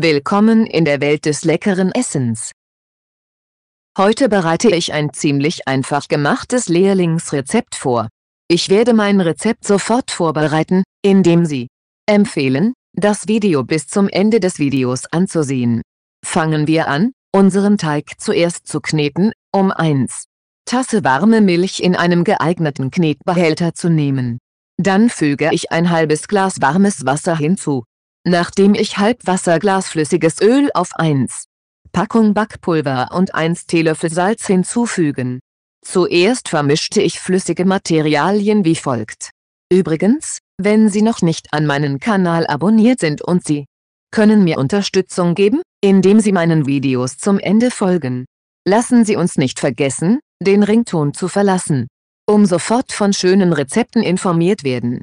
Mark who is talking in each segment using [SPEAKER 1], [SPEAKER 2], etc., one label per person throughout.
[SPEAKER 1] Willkommen in der Welt des leckeren Essens. Heute bereite ich ein ziemlich einfach gemachtes Lehrlingsrezept vor. Ich werde mein Rezept sofort vorbereiten, indem Sie empfehlen, das Video bis zum Ende des Videos anzusehen. Fangen wir an, unseren Teig zuerst zu kneten, um 1 Tasse warme Milch in einem geeigneten Knetbehälter zu nehmen. Dann füge ich ein halbes Glas warmes Wasser hinzu, Nachdem ich Halbwasserglas flüssiges Öl auf 1 Packung Backpulver und 1 Teelöffel Salz hinzufügen. Zuerst vermischte ich flüssige Materialien wie folgt. Übrigens, wenn Sie noch nicht an meinen Kanal abonniert sind und Sie können mir Unterstützung geben, indem Sie meinen Videos zum Ende folgen. Lassen Sie uns nicht vergessen, den Rington zu verlassen, um sofort von schönen Rezepten informiert werden.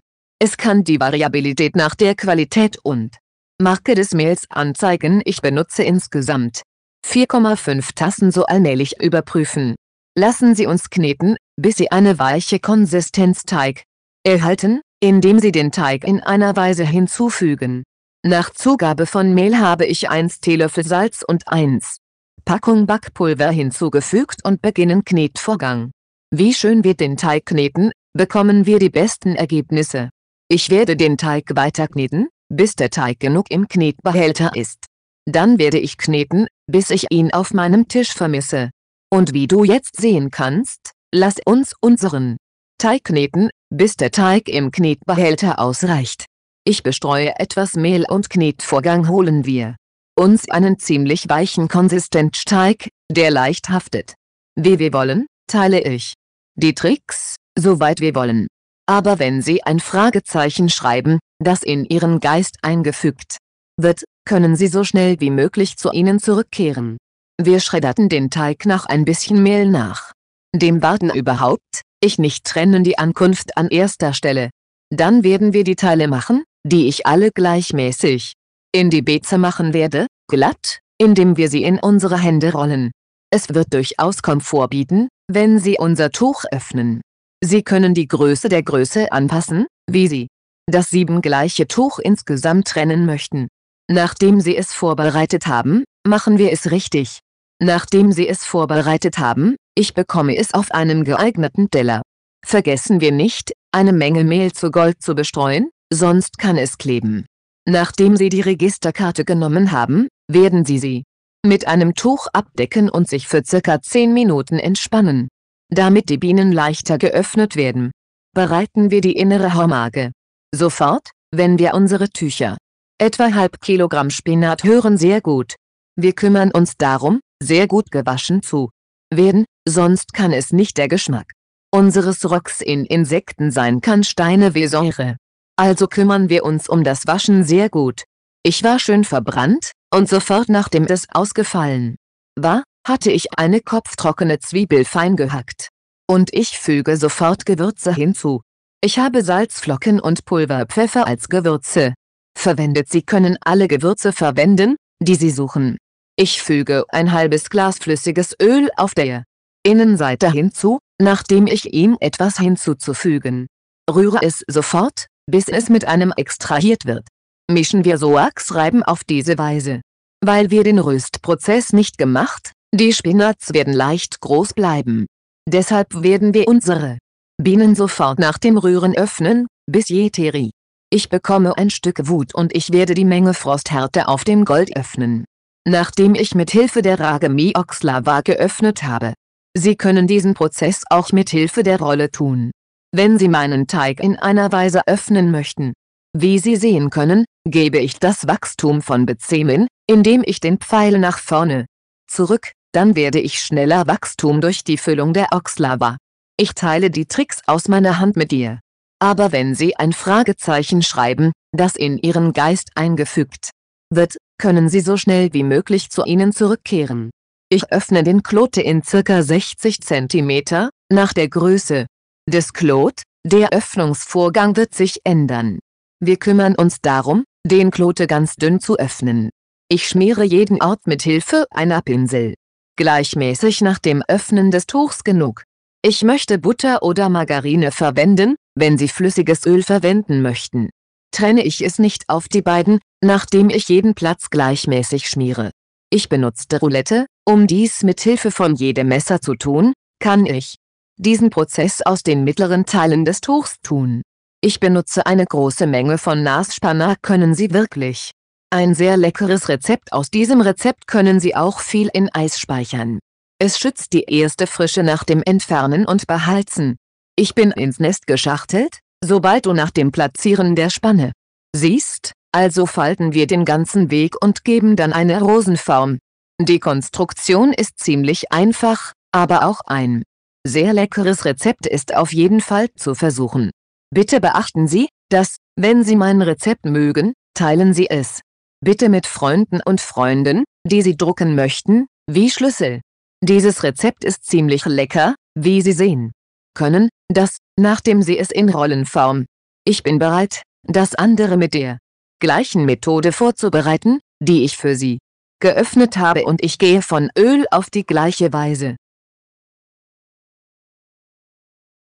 [SPEAKER 1] Es kann die Variabilität nach der Qualität und Marke des Mehls anzeigen. Ich benutze insgesamt 4,5 Tassen so allmählich überprüfen. Lassen Sie uns kneten, bis Sie eine weiche Konsistenz Teig erhalten, indem Sie den Teig in einer Weise hinzufügen. Nach Zugabe von Mehl habe ich 1 Teelöffel Salz und 1 Packung Backpulver hinzugefügt und beginnen Knetvorgang. Wie schön wir den Teig kneten, bekommen wir die besten Ergebnisse. Ich werde den Teig weiter kneten, bis der Teig genug im Knetbehälter ist. Dann werde ich kneten, bis ich ihn auf meinem Tisch vermisse. Und wie du jetzt sehen kannst, lass uns unseren Teig kneten, bis der Teig im Knetbehälter ausreicht. Ich bestreue etwas Mehl und Knetvorgang holen wir uns einen ziemlich weichen Konsistenzteig, der leicht haftet. Wie wir wollen, teile ich die Tricks, soweit wir wollen aber wenn Sie ein Fragezeichen schreiben, das in Ihren Geist eingefügt wird, können Sie so schnell wie möglich zu ihnen zurückkehren. Wir schredderten den Teig nach ein bisschen Mehl nach. Dem Warten überhaupt, ich nicht trennen die Ankunft an erster Stelle. Dann werden wir die Teile machen, die ich alle gleichmäßig in die Beze machen werde, glatt, indem wir sie in unsere Hände rollen. Es wird durchaus Komfort bieten, wenn Sie unser Tuch öffnen. Sie können die Größe der Größe anpassen, wie Sie das sieben gleiche Tuch insgesamt trennen möchten. Nachdem Sie es vorbereitet haben, machen wir es richtig. Nachdem Sie es vorbereitet haben, ich bekomme es auf einem geeigneten Teller. Vergessen wir nicht, eine Menge Mehl zu Gold zu bestreuen, sonst kann es kleben. Nachdem Sie die Registerkarte genommen haben, werden Sie sie mit einem Tuch abdecken und sich für circa 10 Minuten entspannen damit die Bienen leichter geöffnet werden. Bereiten wir die innere Hormage. Sofort, wenn wir unsere Tücher, etwa halb Kilogramm Spinat hören sehr gut. Wir kümmern uns darum, sehr gut gewaschen zu werden, sonst kann es nicht der Geschmack unseres Rocks in Insekten sein kann Steine wie Säure. Also kümmern wir uns um das Waschen sehr gut. Ich war schön verbrannt, und sofort nachdem es ausgefallen war, hatte ich eine kopftrockene Zwiebel fein gehackt. Und ich füge sofort Gewürze hinzu. Ich habe Salzflocken und Pulverpfeffer als Gewürze verwendet. Sie können alle Gewürze verwenden, die Sie suchen. Ich füge ein halbes Glas flüssiges Öl auf der Innenseite hinzu, nachdem ich ihm etwas hinzuzufügen. Rühre es sofort, bis es mit einem extrahiert wird. Mischen wir Soax-Reiben auf diese Weise. Weil wir den Röstprozess nicht gemacht, die Spinats werden leicht groß bleiben. Deshalb werden wir unsere Bienen sofort nach dem Rühren öffnen, bis Jeteri. Ich bekomme ein Stück Wut und ich werde die Menge Frosthärte auf dem Gold öffnen. Nachdem ich mit Hilfe der Ragemi Oxlava geöffnet habe. Sie können diesen Prozess auch mit Hilfe der Rolle tun. Wenn Sie meinen Teig in einer Weise öffnen möchten. Wie Sie sehen können, gebe ich das Wachstum von Bezemen, indem ich den Pfeil nach vorne, zurück, dann werde ich schneller Wachstum durch die Füllung der Oxlava. Ich teile die Tricks aus meiner Hand mit dir. Aber wenn Sie ein Fragezeichen schreiben, das in Ihren Geist eingefügt wird, können Sie so schnell wie möglich zu Ihnen zurückkehren. Ich öffne den Klote in ca. 60 cm, nach der Größe des Klot, der Öffnungsvorgang wird sich ändern. Wir kümmern uns darum, den Klote ganz dünn zu öffnen. Ich schmiere jeden Ort mit Hilfe einer Pinsel gleichmäßig nach dem Öffnen des Tuchs genug. Ich möchte Butter oder Margarine verwenden, wenn Sie flüssiges Öl verwenden möchten. Trenne ich es nicht auf die beiden, nachdem ich jeden Platz gleichmäßig schmiere. Ich benutzte Roulette, um dies mit Hilfe von jedem Messer zu tun, kann ich diesen Prozess aus den mittleren Teilen des Tuchs tun. Ich benutze eine große Menge von Nasspanner können Sie wirklich ein sehr leckeres Rezept aus diesem Rezept können Sie auch viel in Eis speichern. Es schützt die erste Frische nach dem Entfernen und Behalzen. Ich bin ins Nest geschachtelt, sobald du nach dem Platzieren der Spanne siehst, also falten wir den ganzen Weg und geben dann eine Rosenform. Die Konstruktion ist ziemlich einfach, aber auch ein sehr leckeres Rezept ist auf jeden Fall zu versuchen. Bitte beachten Sie, dass, wenn Sie mein Rezept mögen, teilen Sie es bitte mit Freunden und Freunden, die Sie drucken möchten, wie Schlüssel. Dieses Rezept ist ziemlich lecker, wie Sie sehen können, das, nachdem Sie es in Rollenform. Ich bin bereit, das andere mit der gleichen Methode vorzubereiten, die ich für Sie geöffnet habe und ich gehe von Öl auf die gleiche Weise.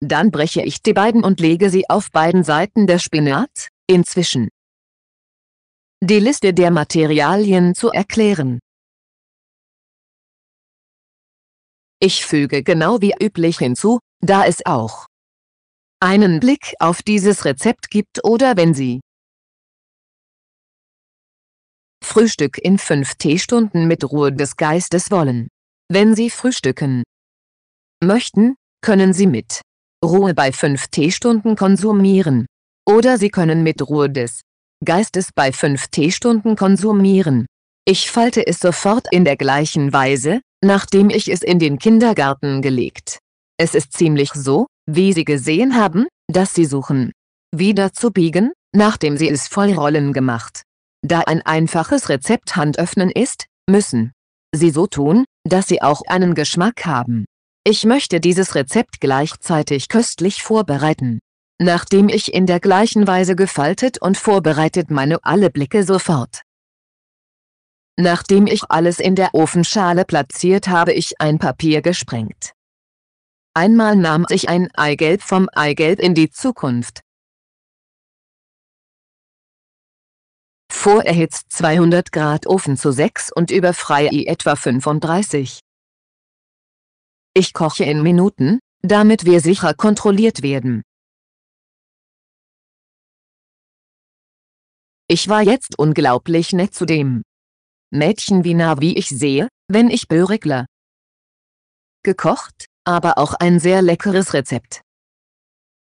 [SPEAKER 2] Dann breche ich die beiden und lege sie auf beiden Seiten der Spinat, inzwischen die Liste der Materialien zu erklären. Ich füge genau wie üblich hinzu, da es auch einen Blick auf dieses Rezept gibt oder wenn Sie Frühstück in 5
[SPEAKER 1] T-Stunden mit Ruhe des Geistes wollen. Wenn Sie frühstücken möchten, können Sie mit Ruhe bei 5 T-Stunden konsumieren. Oder Sie können mit Ruhe des Geistes bei 5T Stunden konsumieren. Ich falte es sofort in der gleichen Weise, nachdem ich es in den Kindergarten gelegt. Es ist ziemlich so, wie Sie gesehen haben, dass Sie suchen. Wieder zu biegen, nachdem Sie es voll Rollen gemacht. Da ein einfaches Rezept Handöffnen ist, müssen Sie so tun, dass Sie auch einen Geschmack haben. Ich möchte dieses Rezept gleichzeitig köstlich vorbereiten nachdem ich in der gleichen Weise gefaltet und vorbereitet meine alle Blicke sofort. Nachdem ich alles in der Ofenschale platziert habe ich ein Papier gesprengt. Einmal nahm ich ein Eigelb vom Eigelb in die Zukunft.
[SPEAKER 2] Vorerhitzt 200 Grad Ofen zu 6 und über i etwa 35. Ich koche in Minuten, damit wir sicher kontrolliert werden. Ich war jetzt unglaublich nett zu dem
[SPEAKER 1] Mädchen wie nah wie ich sehe, wenn ich Börigler gekocht, aber auch ein sehr leckeres Rezept.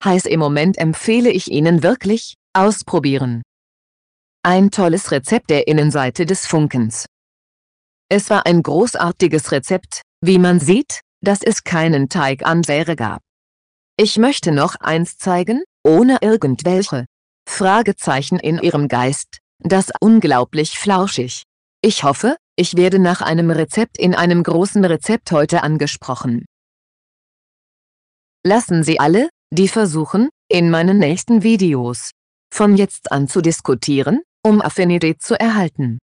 [SPEAKER 1] Heiß im Moment empfehle ich Ihnen wirklich, ausprobieren. Ein tolles Rezept der Innenseite des Funkens. Es war ein großartiges Rezept, wie man sieht, dass es keinen Teig an Säure gab. Ich möchte noch eins zeigen, ohne irgendwelche Fragezeichen in ihrem Geist, das unglaublich flauschig. Ich hoffe, ich werde nach einem Rezept in einem großen Rezept heute angesprochen. Lassen Sie alle, die versuchen, in meinen nächsten Videos
[SPEAKER 2] von jetzt an zu diskutieren, um Affinität zu erhalten.